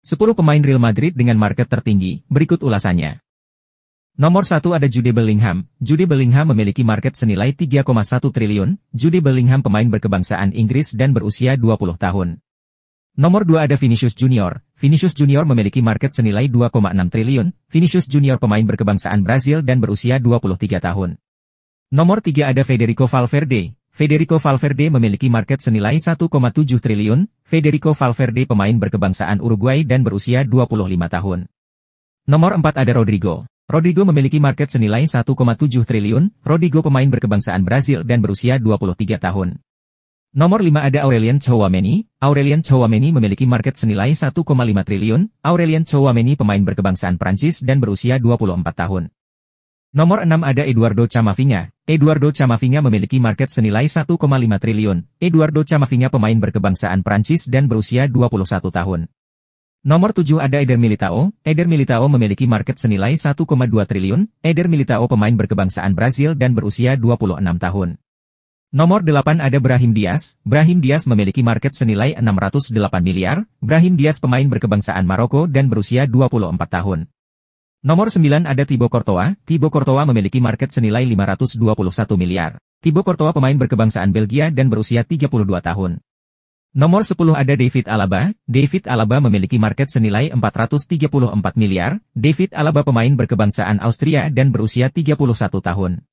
10 pemain Real Madrid dengan market tertinggi, berikut ulasannya. Nomor 1 ada Jude Bellingham. Jude Bellingham memiliki market senilai 3,1 triliun. Jude Bellingham pemain berkebangsaan Inggris dan berusia 20 tahun. Nomor 2 ada Vinicius Junior. Vinicius Junior memiliki market senilai 2,6 triliun. Vinicius Junior pemain berkebangsaan Brasil dan berusia 23 tahun. Nomor 3 ada Federico Valverde. Federico Valverde memiliki market senilai 1,7 triliun, Federico Valverde pemain berkebangsaan Uruguay dan berusia 25 tahun. Nomor 4 ada Rodrigo. Rodrigo memiliki market senilai 1,7 triliun, Rodrigo pemain berkebangsaan Brazil dan berusia 23 tahun. Nomor 5 ada Aurelian Chouameni. Aurelian Chouameni memiliki market senilai 1,5 triliun. Aurelian Chouameni pemain berkebangsaan Prancis dan berusia 24 tahun. Nomor 6 ada Eduardo Camavinga. Eduardo Camavinga memiliki market senilai 1,5 triliun. Eduardo Camavinga pemain berkebangsaan Prancis dan berusia 21 tahun. Nomor 7 ada Eder Militao. Eder Militao memiliki market senilai 1,2 triliun. Eder Militao pemain berkebangsaan Brazil dan berusia 26 tahun. Nomor 8 ada Brahim Dias. Brahim Dias memiliki market senilai 608 miliar. Brahim Dias pemain berkebangsaan Maroko dan berusia 24 tahun. Nomor 9 ada Thibaut Courtois. Thibaut Courtois memiliki market senilai 521 miliar. Thibaut Courtois pemain berkebangsaan Belgia dan berusia 32 tahun. Nomor 10 ada David Alaba. David Alaba memiliki market senilai 434 miliar. David Alaba pemain berkebangsaan Austria dan berusia 31 tahun.